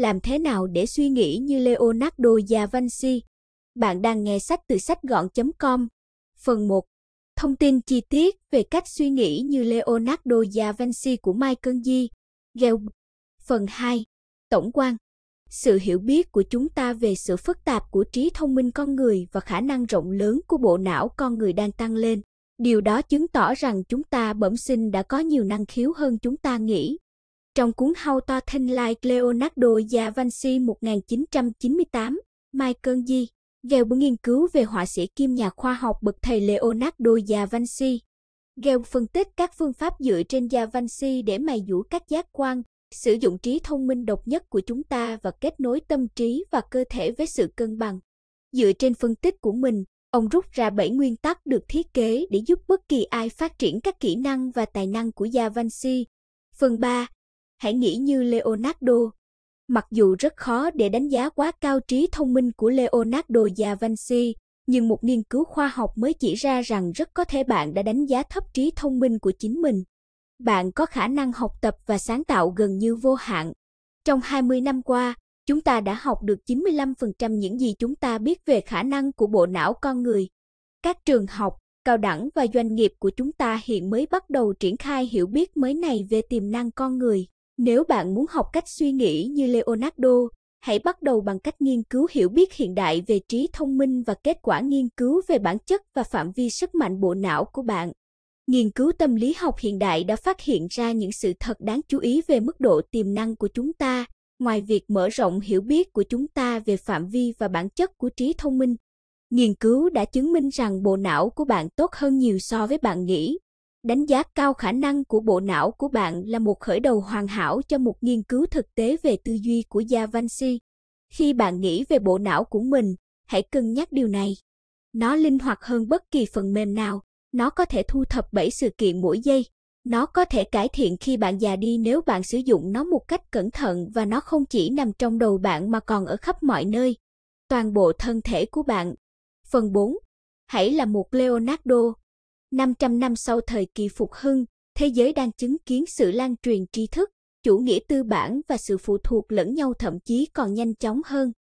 Làm thế nào để suy nghĩ như Leonardo da Vinci? Bạn đang nghe sách từ sách gọn.com. Phần 1. Thông tin chi tiết về cách suy nghĩ như Leonardo da Vinci của Michael G. Gelb. Phần 2. Tổng quan. Sự hiểu biết của chúng ta về sự phức tạp của trí thông minh con người và khả năng rộng lớn của bộ não con người đang tăng lên. Điều đó chứng tỏ rằng chúng ta bẩm sinh đã có nhiều năng khiếu hơn chúng ta nghĩ trong cuốn How to Think Like Leonardo da Vinci 1998, Michael G. Gelb nghiên cứu về họa sĩ kim nhà khoa học bậc thầy Leonardo da Vinci. Gelb phân tích các phương pháp dựa trên da Vinci để mài dũa các giác quan, sử dụng trí thông minh độc nhất của chúng ta và kết nối tâm trí và cơ thể với sự cân bằng. Dựa trên phân tích của mình, ông rút ra 7 nguyên tắc được thiết kế để giúp bất kỳ ai phát triển các kỹ năng và tài năng của da Vinci. Phần 3 hãy nghĩ như Leonardo. Mặc dù rất khó để đánh giá quá cao trí thông minh của Leonardo da Vinci, nhưng một nghiên cứu khoa học mới chỉ ra rằng rất có thể bạn đã đánh giá thấp trí thông minh của chính mình. Bạn có khả năng học tập và sáng tạo gần như vô hạn. Trong 20 năm qua, chúng ta đã học được 95% những gì chúng ta biết về khả năng của bộ não con người. Các trường học, cao đẳng và doanh nghiệp của chúng ta hiện mới bắt đầu triển khai hiểu biết mới này về tiềm năng con người. Nếu bạn muốn học cách suy nghĩ như Leonardo, hãy bắt đầu bằng cách nghiên cứu hiểu biết hiện đại về trí thông minh và kết quả nghiên cứu về bản chất và phạm vi sức mạnh bộ não của bạn. Nghiên cứu tâm lý học hiện đại đã phát hiện ra những sự thật đáng chú ý về mức độ tiềm năng của chúng ta, ngoài việc mở rộng hiểu biết của chúng ta về phạm vi và bản chất của trí thông minh. Nghiên cứu đã chứng minh rằng bộ não của bạn tốt hơn nhiều so với bạn nghĩ Đánh giá cao khả năng của bộ não của bạn là một khởi đầu hoàn hảo cho một nghiên cứu thực tế về tư duy của Gia Vansi. Khi bạn nghĩ về bộ não của mình, hãy cân nhắc điều này. Nó linh hoạt hơn bất kỳ phần mềm nào, nó có thể thu thập 7 sự kiện mỗi giây. Nó có thể cải thiện khi bạn già đi nếu bạn sử dụng nó một cách cẩn thận và nó không chỉ nằm trong đầu bạn mà còn ở khắp mọi nơi. Toàn bộ thân thể của bạn. Phần 4. Hãy là một Leonardo 500 năm sau thời kỳ phục hưng, thế giới đang chứng kiến sự lan truyền tri thức, chủ nghĩa tư bản và sự phụ thuộc lẫn nhau thậm chí còn nhanh chóng hơn.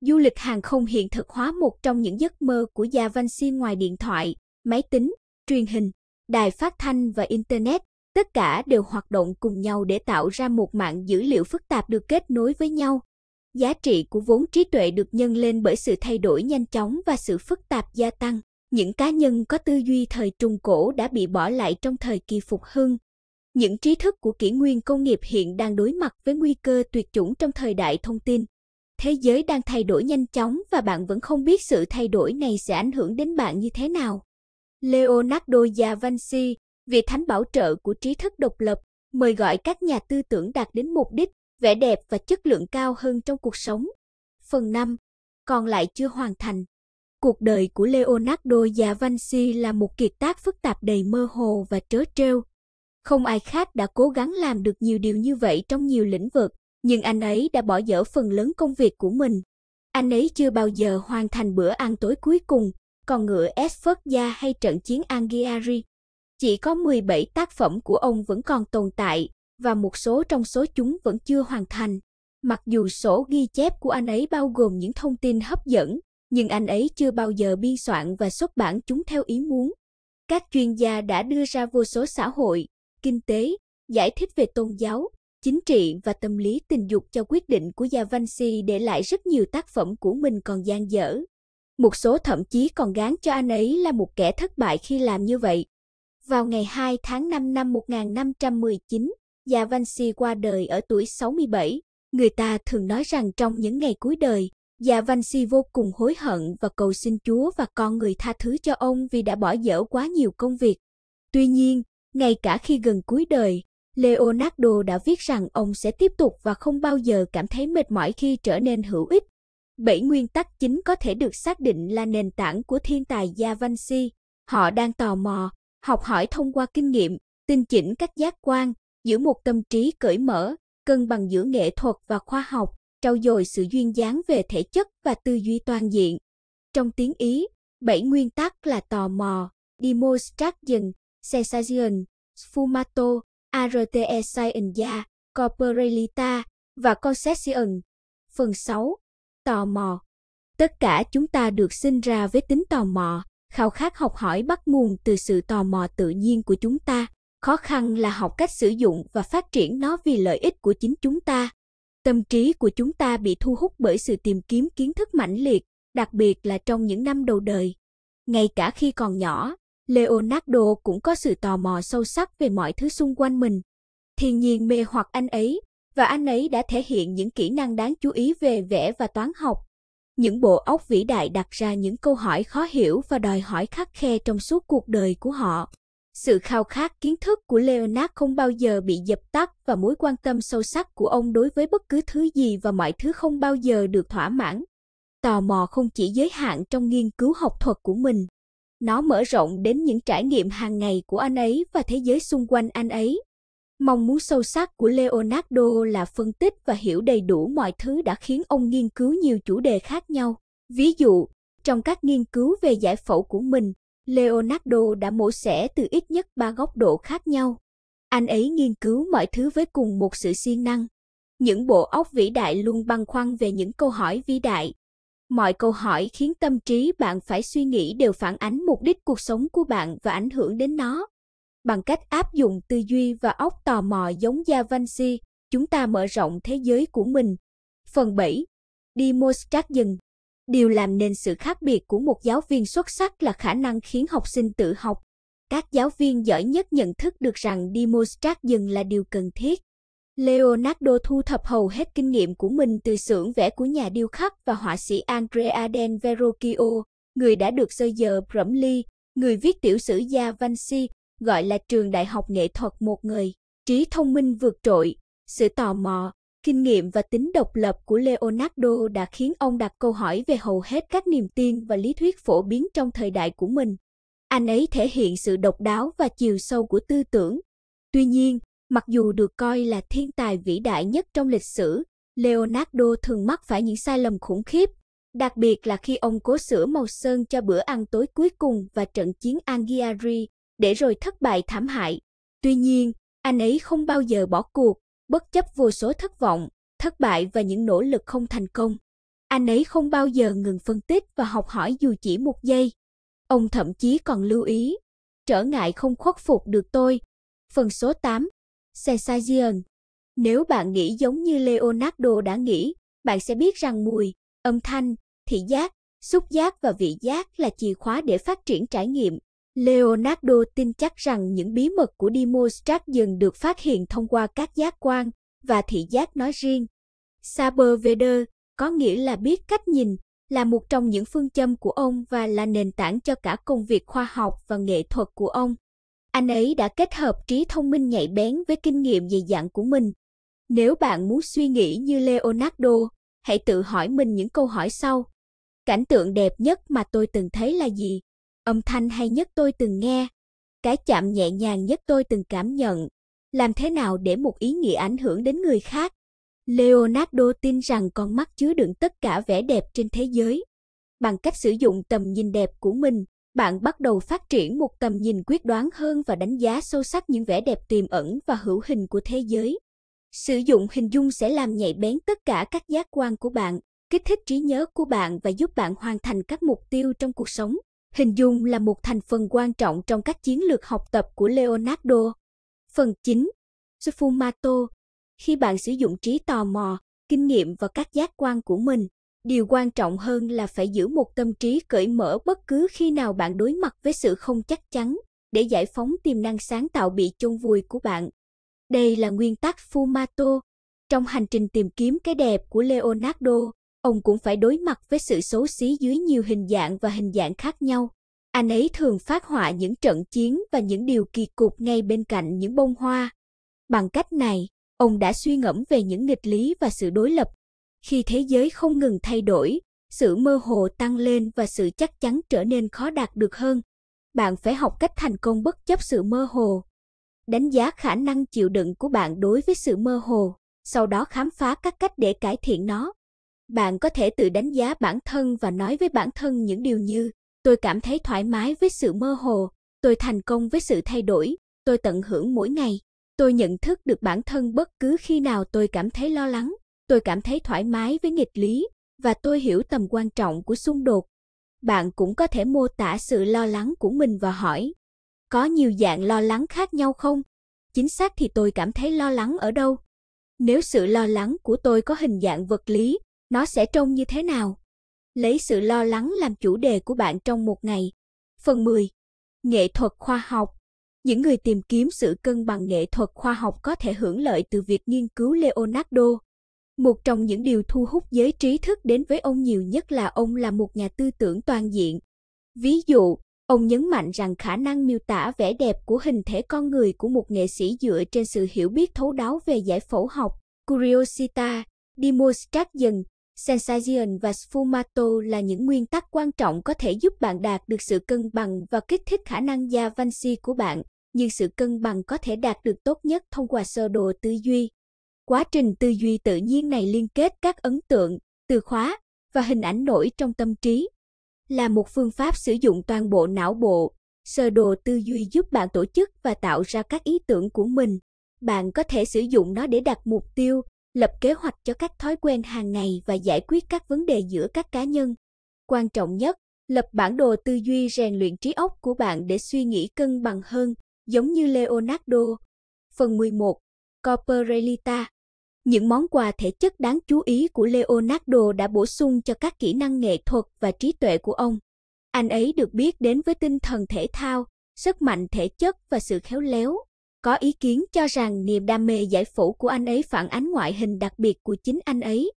Du lịch hàng không hiện thực hóa một trong những giấc mơ của Gia Văn Si ngoài điện thoại, máy tính, truyền hình, đài phát thanh và Internet, tất cả đều hoạt động cùng nhau để tạo ra một mạng dữ liệu phức tạp được kết nối với nhau. Giá trị của vốn trí tuệ được nhân lên bởi sự thay đổi nhanh chóng và sự phức tạp gia tăng những cá nhân có tư duy thời Trung Cổ đã bị bỏ lại trong thời kỳ phục hưng. Những trí thức của kỷ nguyên công nghiệp hiện đang đối mặt với nguy cơ tuyệt chủng trong thời đại thông tin. Thế giới đang thay đổi nhanh chóng và bạn vẫn không biết sự thay đổi này sẽ ảnh hưởng đến bạn như thế nào. Leonardo da Vinci, vị thánh bảo trợ của trí thức độc lập, mời gọi các nhà tư tưởng đạt đến mục đích, vẻ đẹp và chất lượng cao hơn trong cuộc sống. Phần 5. Còn lại chưa hoàn thành. Cuộc đời của Leonardo da Vinci là một kiệt tác phức tạp đầy mơ hồ và trớ trêu. Không ai khác đã cố gắng làm được nhiều điều như vậy trong nhiều lĩnh vực, nhưng anh ấy đã bỏ dở phần lớn công việc của mình. Anh ấy chưa bao giờ hoàn thành bữa ăn tối cuối cùng, còn ngựa Esforda hay trận chiến Anghiari. Chỉ có 17 tác phẩm của ông vẫn còn tồn tại và một số trong số chúng vẫn chưa hoàn thành. Mặc dù sổ ghi chép của anh ấy bao gồm những thông tin hấp dẫn, nhưng anh ấy chưa bao giờ biên soạn và xuất bản chúng theo ý muốn. Các chuyên gia đã đưa ra vô số xã hội, kinh tế, giải thích về tôn giáo, chính trị và tâm lý tình dục cho quyết định của Gia Văn Si để lại rất nhiều tác phẩm của mình còn gian dở. Một số thậm chí còn gán cho anh ấy là một kẻ thất bại khi làm như vậy. Vào ngày 2 tháng 5 năm 1519, Gia Văn Si qua đời ở tuổi 67. Người ta thường nói rằng trong những ngày cuối đời, Già dạ Văn Si vô cùng hối hận và cầu xin Chúa và con người tha thứ cho ông vì đã bỏ dở quá nhiều công việc. Tuy nhiên, ngay cả khi gần cuối đời, Leonardo đã viết rằng ông sẽ tiếp tục và không bao giờ cảm thấy mệt mỏi khi trở nên hữu ích. Bảy nguyên tắc chính có thể được xác định là nền tảng của thiên tài Gia dạ Văn Si. Họ đang tò mò, học hỏi thông qua kinh nghiệm, tinh chỉnh các giác quan, giữ một tâm trí cởi mở, cân bằng giữa nghệ thuật và khoa học, trau dồi sự duyên dáng về thể chất và tư duy toàn diện. Trong tiếng Ý, bảy nguyên tắc là tò mò, demonstration, sensation, sfumato, arte scientia, corporalita và concession. Phần 6. Tò mò. Tất cả chúng ta được sinh ra với tính tò mò, khao khát học hỏi bắt nguồn từ sự tò mò tự nhiên của chúng ta khó khăn là học cách sử dụng và phát triển nó vì lợi ích của chính chúng ta Tâm trí của chúng ta bị thu hút bởi sự tìm kiếm kiến thức mãnh liệt, đặc biệt là trong những năm đầu đời. Ngay cả khi còn nhỏ, Leonardo cũng có sự tò mò sâu sắc về mọi thứ xung quanh mình. Thiên nhiên mê hoặc anh ấy, và anh ấy đã thể hiện những kỹ năng đáng chú ý về vẽ và toán học. Những bộ óc vĩ đại đặt ra những câu hỏi khó hiểu và đòi hỏi khắc khe trong suốt cuộc đời của họ. Sự khao khát kiến thức của Leonard không bao giờ bị dập tắt và mối quan tâm sâu sắc của ông đối với bất cứ thứ gì và mọi thứ không bao giờ được thỏa mãn. Tò mò không chỉ giới hạn trong nghiên cứu học thuật của mình, nó mở rộng đến những trải nghiệm hàng ngày của anh ấy và thế giới xung quanh anh ấy. Mong muốn sâu sắc của Leonardo là phân tích và hiểu đầy đủ mọi thứ đã khiến ông nghiên cứu nhiều chủ đề khác nhau. Ví dụ, trong các nghiên cứu về giải phẫu của mình, Leonardo đã mổ xẻ từ ít nhất ba góc độ khác nhau. Anh ấy nghiên cứu mọi thứ với cùng một sự siêng năng. Những bộ óc vĩ đại luôn băn khoăn về những câu hỏi vĩ đại. Mọi câu hỏi khiến tâm trí bạn phải suy nghĩ đều phản ánh mục đích cuộc sống của bạn và ảnh hưởng đến nó. Bằng cách áp dụng tư duy và óc tò mò giống Da Vinci, chúng ta mở rộng thế giới của mình. Phần 7. dừng. Điều làm nên sự khác biệt của một giáo viên xuất sắc là khả năng khiến học sinh tự học. Các giáo viên giỏi nhất nhận thức được rằng đi mua dừng là điều cần thiết. Leonardo thu thập hầu hết kinh nghiệm của mình từ xưởng vẽ của nhà điêu khắc và họa sĩ Andrea del Verrocchio, người đã được sơ giờ ly, người viết tiểu sử gia Vinci, gọi là trường đại học nghệ thuật một người. Trí thông minh vượt trội, sự tò mò, Kinh nghiệm và tính độc lập của Leonardo đã khiến ông đặt câu hỏi về hầu hết các niềm tin và lý thuyết phổ biến trong thời đại của mình. Anh ấy thể hiện sự độc đáo và chiều sâu của tư tưởng. Tuy nhiên, mặc dù được coi là thiên tài vĩ đại nhất trong lịch sử, Leonardo thường mắc phải những sai lầm khủng khiếp, đặc biệt là khi ông cố sửa màu sơn cho bữa ăn tối cuối cùng và trận chiến Anghiari, để rồi thất bại thảm hại. Tuy nhiên, anh ấy không bao giờ bỏ cuộc bất chấp vô số thất vọng, thất bại và những nỗ lực không thành công. Anh ấy không bao giờ ngừng phân tích và học hỏi dù chỉ một giây. Ông thậm chí còn lưu ý, trở ngại không khuất phục được tôi. Phần số 8, Cesarean. Nếu bạn nghĩ giống như Leonardo đã nghĩ, bạn sẽ biết rằng mùi, âm thanh, thị giác, xúc giác và vị giác là chìa khóa để phát triển trải nghiệm Leonardo tin chắc rằng những bí mật của Demostrat dần được phát hiện thông qua các giác quan và thị giác nói riêng. Saber Veder có nghĩa là biết cách nhìn là một trong những phương châm của ông và là nền tảng cho cả công việc khoa học và nghệ thuật của ông. Anh ấy đã kết hợp trí thông minh nhạy bén với kinh nghiệm dày dặn của mình. Nếu bạn muốn suy nghĩ như Leonardo, hãy tự hỏi mình những câu hỏi sau. Cảnh tượng đẹp nhất mà tôi từng thấy là gì? Âm thanh hay nhất tôi từng nghe, cái chạm nhẹ nhàng nhất tôi từng cảm nhận. Làm thế nào để một ý nghĩa ảnh hưởng đến người khác? Leonardo tin rằng con mắt chứa đựng tất cả vẻ đẹp trên thế giới. Bằng cách sử dụng tầm nhìn đẹp của mình, bạn bắt đầu phát triển một tầm nhìn quyết đoán hơn và đánh giá sâu sắc những vẻ đẹp tiềm ẩn và hữu hình của thế giới. Sử dụng hình dung sẽ làm nhạy bén tất cả các giác quan của bạn, kích thích trí nhớ của bạn và giúp bạn hoàn thành các mục tiêu trong cuộc sống. Hình dung là một thành phần quan trọng trong các chiến lược học tập của Leonardo. Phần 9. Sfumato. Khi bạn sử dụng trí tò mò, kinh nghiệm và các giác quan của mình, điều quan trọng hơn là phải giữ một tâm trí cởi mở bất cứ khi nào bạn đối mặt với sự không chắc chắn để giải phóng tiềm năng sáng tạo bị chôn vùi của bạn. Đây là nguyên tắc Fumato trong hành trình tìm kiếm cái đẹp của Leonardo ông cũng phải đối mặt với sự xấu xí dưới nhiều hình dạng và hình dạng khác nhau. Anh ấy thường phát họa những trận chiến và những điều kỳ cục ngay bên cạnh những bông hoa. Bằng cách này, ông đã suy ngẫm về những nghịch lý và sự đối lập. Khi thế giới không ngừng thay đổi, sự mơ hồ tăng lên và sự chắc chắn trở nên khó đạt được hơn. Bạn phải học cách thành công bất chấp sự mơ hồ. Đánh giá khả năng chịu đựng của bạn đối với sự mơ hồ, sau đó khám phá các cách để cải thiện nó bạn có thể tự đánh giá bản thân và nói với bản thân những điều như tôi cảm thấy thoải mái với sự mơ hồ tôi thành công với sự thay đổi tôi tận hưởng mỗi ngày tôi nhận thức được bản thân bất cứ khi nào tôi cảm thấy lo lắng tôi cảm thấy thoải mái với nghịch lý và tôi hiểu tầm quan trọng của xung đột bạn cũng có thể mô tả sự lo lắng của mình và hỏi có nhiều dạng lo lắng khác nhau không chính xác thì tôi cảm thấy lo lắng ở đâu nếu sự lo lắng của tôi có hình dạng vật lý nó sẽ trông như thế nào? Lấy sự lo lắng làm chủ đề của bạn trong một ngày. Phần 10. Nghệ thuật khoa học những người tìm kiếm sự cân bằng nghệ thuật khoa học có thể hưởng lợi từ việc nghiên cứu Leonardo. Một trong những điều thu hút giới trí thức đến với ông nhiều nhất là ông là một nhà tư tưởng toàn diện. Ví dụ, ông nhấn mạnh rằng khả năng miêu tả vẻ đẹp của hình thể con người của một nghệ sĩ dựa trên sự hiểu biết thấu đáo về giải phẫu học, curiosita, demonstration, Sensation và Sfumato là những nguyên tắc quan trọng có thể giúp bạn đạt được sự cân bằng và kích thích khả năng gia văn si của bạn, nhưng sự cân bằng có thể đạt được tốt nhất thông qua sơ đồ tư duy. Quá trình tư duy tự nhiên này liên kết các ấn tượng, từ khóa và hình ảnh nổi trong tâm trí. Là một phương pháp sử dụng toàn bộ não bộ, sơ đồ tư duy giúp bạn tổ chức và tạo ra các ý tưởng của mình. Bạn có thể sử dụng nó để đặt mục tiêu, lập kế hoạch cho các thói quen hàng ngày và giải quyết các vấn đề giữa các cá nhân. Quan trọng nhất, lập bản đồ tư duy rèn luyện trí óc của bạn để suy nghĩ cân bằng hơn, giống như Leonardo. Phần 11. Corporelita Những món quà thể chất đáng chú ý của Leonardo đã bổ sung cho các kỹ năng nghệ thuật và trí tuệ của ông. Anh ấy được biết đến với tinh thần thể thao, sức mạnh thể chất và sự khéo léo, có ý kiến cho rằng niềm đam mê giải phẫu của anh ấy phản ánh ngoại hình đặc biệt của chính anh ấy.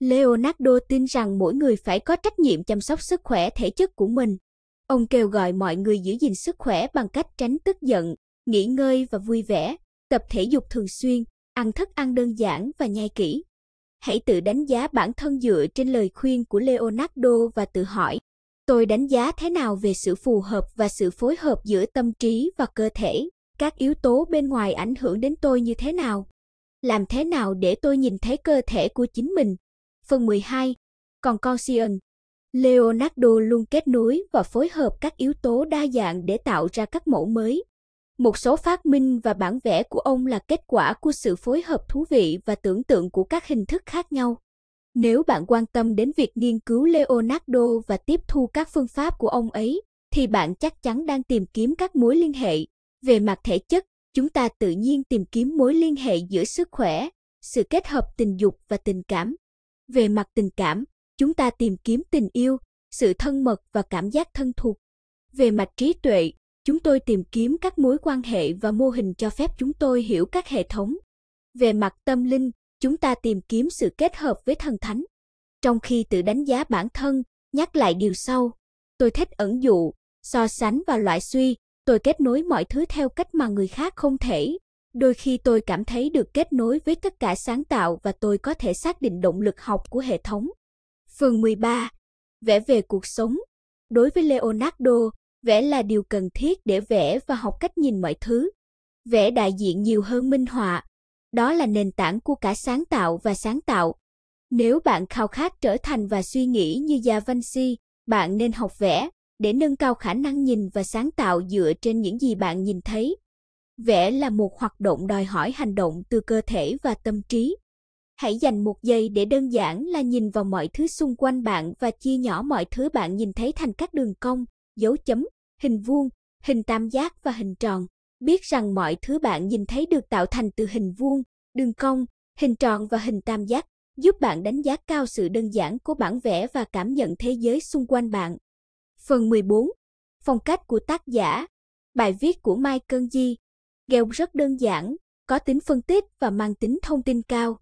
Leonardo tin rằng mỗi người phải có trách nhiệm chăm sóc sức khỏe thể chất của mình. Ông kêu gọi mọi người giữ gìn sức khỏe bằng cách tránh tức giận, nghỉ ngơi và vui vẻ, tập thể dục thường xuyên, ăn thức ăn đơn giản và nhai kỹ. Hãy tự đánh giá bản thân dựa trên lời khuyên của Leonardo và tự hỏi, tôi đánh giá thế nào về sự phù hợp và sự phối hợp giữa tâm trí và cơ thể? các yếu tố bên ngoài ảnh hưởng đến tôi như thế nào? Làm thế nào để tôi nhìn thấy cơ thể của chính mình? Phần 12. Còn Concien Leonardo luôn kết nối và phối hợp các yếu tố đa dạng để tạo ra các mẫu mới. Một số phát minh và bản vẽ của ông là kết quả của sự phối hợp thú vị và tưởng tượng của các hình thức khác nhau. Nếu bạn quan tâm đến việc nghiên cứu Leonardo và tiếp thu các phương pháp của ông ấy, thì bạn chắc chắn đang tìm kiếm các mối liên hệ về mặt thể chất, chúng ta tự nhiên tìm kiếm mối liên hệ giữa sức khỏe, sự kết hợp tình dục và tình cảm. Về mặt tình cảm, chúng ta tìm kiếm tình yêu, sự thân mật và cảm giác thân thuộc. Về mặt trí tuệ, chúng tôi tìm kiếm các mối quan hệ và mô hình cho phép chúng tôi hiểu các hệ thống. Về mặt tâm linh, chúng ta tìm kiếm sự kết hợp với thần thánh. Trong khi tự đánh giá bản thân, nhắc lại điều sau, tôi thích ẩn dụ, so sánh và loại suy, tôi kết nối mọi thứ theo cách mà người khác không thể. Đôi khi tôi cảm thấy được kết nối với tất cả sáng tạo và tôi có thể xác định động lực học của hệ thống. Phần 13. Vẽ về cuộc sống. Đối với Leonardo, vẽ là điều cần thiết để vẽ và học cách nhìn mọi thứ. Vẽ đại diện nhiều hơn minh họa. Đó là nền tảng của cả sáng tạo và sáng tạo. Nếu bạn khao khát trở thành và suy nghĩ như Da Vinci, bạn nên học vẽ để nâng cao khả năng nhìn và sáng tạo dựa trên những gì bạn nhìn thấy vẽ là một hoạt động đòi hỏi hành động từ cơ thể và tâm trí hãy dành một giây để đơn giản là nhìn vào mọi thứ xung quanh bạn và chia nhỏ mọi thứ bạn nhìn thấy thành các đường cong dấu chấm hình vuông hình tam giác và hình tròn biết rằng mọi thứ bạn nhìn thấy được tạo thành từ hình vuông đường cong hình tròn và hình tam giác giúp bạn đánh giá cao sự đơn giản của bản vẽ và cảm nhận thế giới xung quanh bạn Phần 14. Phong cách của tác giả. Bài viết của Mai Cơn Di. Gheo rất đơn giản, có tính phân tích và mang tính thông tin cao.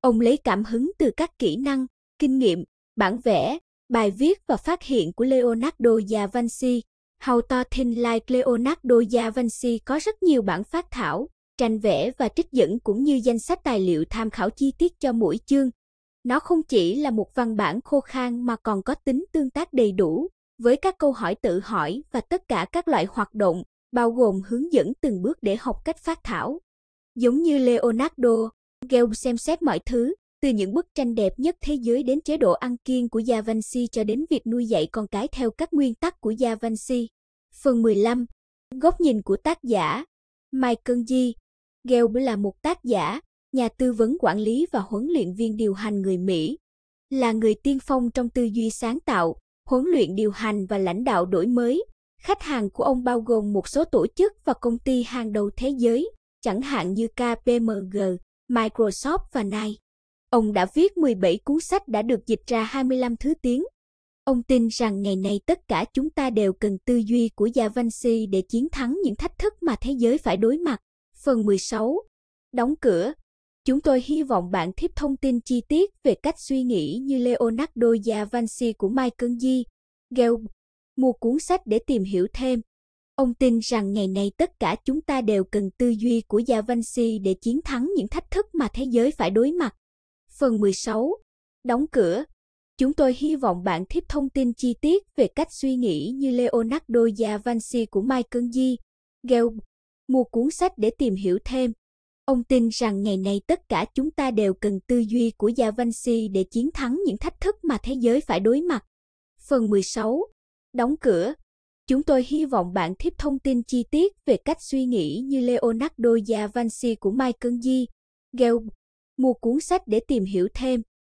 Ông lấy cảm hứng từ các kỹ năng, kinh nghiệm, bản vẽ, bài viết và phát hiện của Leonardo da Vinci. How to thin Like Leonardo da Vinci có rất nhiều bản phát thảo, tranh vẽ và trích dẫn cũng như danh sách tài liệu tham khảo chi tiết cho mỗi chương. Nó không chỉ là một văn bản khô khan mà còn có tính tương tác đầy đủ, với các câu hỏi tự hỏi và tất cả các loại hoạt động, bao gồm hướng dẫn từng bước để học cách phát thảo. Giống như Leonardo, Gale xem xét mọi thứ, từ những bức tranh đẹp nhất thế giới đến chế độ ăn kiêng của Da Vinci cho đến việc nuôi dạy con cái theo các nguyên tắc của Da Vinci. Phần 15. Góc nhìn của tác giả Michael Di. Gale là một tác giả, nhà tư vấn quản lý và huấn luyện viên điều hành người Mỹ, là người tiên phong trong tư duy sáng tạo, huấn luyện điều hành và lãnh đạo đổi mới. Khách hàng của ông bao gồm một số tổ chức và công ty hàng đầu thế giới, chẳng hạn như KPMG, Microsoft và Nike. Ông đã viết 17 cuốn sách đã được dịch ra 25 thứ tiếng. Ông tin rằng ngày nay tất cả chúng ta đều cần tư duy của Gia Văn Si để chiến thắng những thách thức mà thế giới phải đối mặt. Phần 16. Đóng cửa, Chúng tôi hy vọng bạn thích thông tin chi tiết về cách suy nghĩ như Leonardo da Vinci của Michael G. Gale. Mua cuốn sách để tìm hiểu thêm. Ông tin rằng ngày nay tất cả chúng ta đều cần tư duy của da Vinci để chiến thắng những thách thức mà thế giới phải đối mặt. Phần 16. Đóng cửa. Chúng tôi hy vọng bạn thích thông tin chi tiết về cách suy nghĩ như Leonardo da Vinci của Michael G. Gale. Mua cuốn sách để tìm hiểu thêm. Ông tin rằng ngày nay tất cả chúng ta đều cần tư duy của Gia Văn Si để chiến thắng những thách thức mà thế giới phải đối mặt. Phần 16. Đóng cửa. Chúng tôi hy vọng bạn tiếp thông tin chi tiết về cách suy nghĩ như Leonardo Da Vinci của Michael G. Gelb. Mua cuốn sách để tìm hiểu thêm.